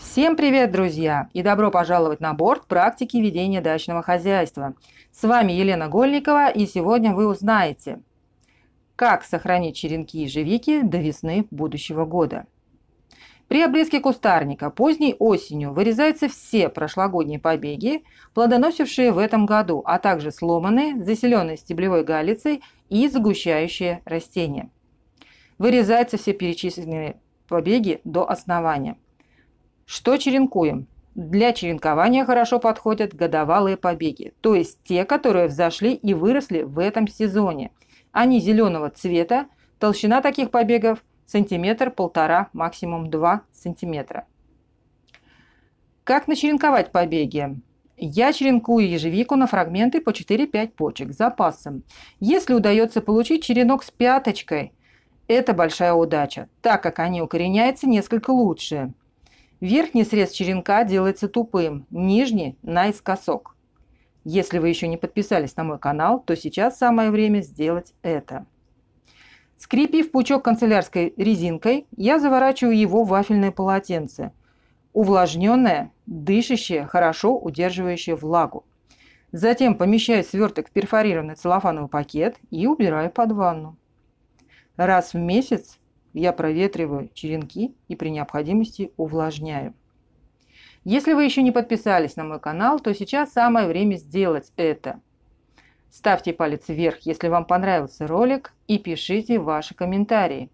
Всем привет, друзья, и добро пожаловать на борт практики ведения дачного хозяйства. С вами Елена Гольникова, и сегодня вы узнаете, как сохранить черенки и живики до весны будущего года. При обрезке кустарника поздней осенью вырезаются все прошлогодние побеги, плодоносившие в этом году, а также сломанные, заселенные стеблевой галицей и загущающие растения. Вырезаются все перечисленные побеги до основания – что черенкуем? Для черенкования хорошо подходят годовалые побеги, то есть те, которые взошли и выросли в этом сезоне. Они зеленого цвета, толщина таких побегов сантиметр, полтора, максимум 2 сантиметра. Как начеренковать побеги? Я черенкую ежевику на фрагменты по 4-5 почек с запасом. Если удается получить черенок с пяточкой, это большая удача, так как они укореняются несколько лучше – Верхний срез черенка делается тупым, нижний – наискосок. Если вы еще не подписались на мой канал, то сейчас самое время сделать это. Скрепив пучок канцелярской резинкой, я заворачиваю его в вафельное полотенце. Увлажненное, дышащее, хорошо удерживающее влагу. Затем помещаю сверток в перфорированный целлофановый пакет и убираю под ванну. Раз в месяц я проветриваю черенки и при необходимости увлажняю. Если вы еще не подписались на мой канал, то сейчас самое время сделать это. Ставьте палец вверх, если вам понравился ролик, и пишите ваши комментарии.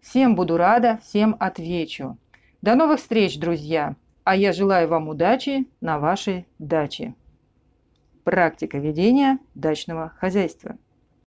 Всем буду рада, всем отвечу. До новых встреч, друзья! А я желаю вам удачи на вашей даче. Практика ведения дачного хозяйства.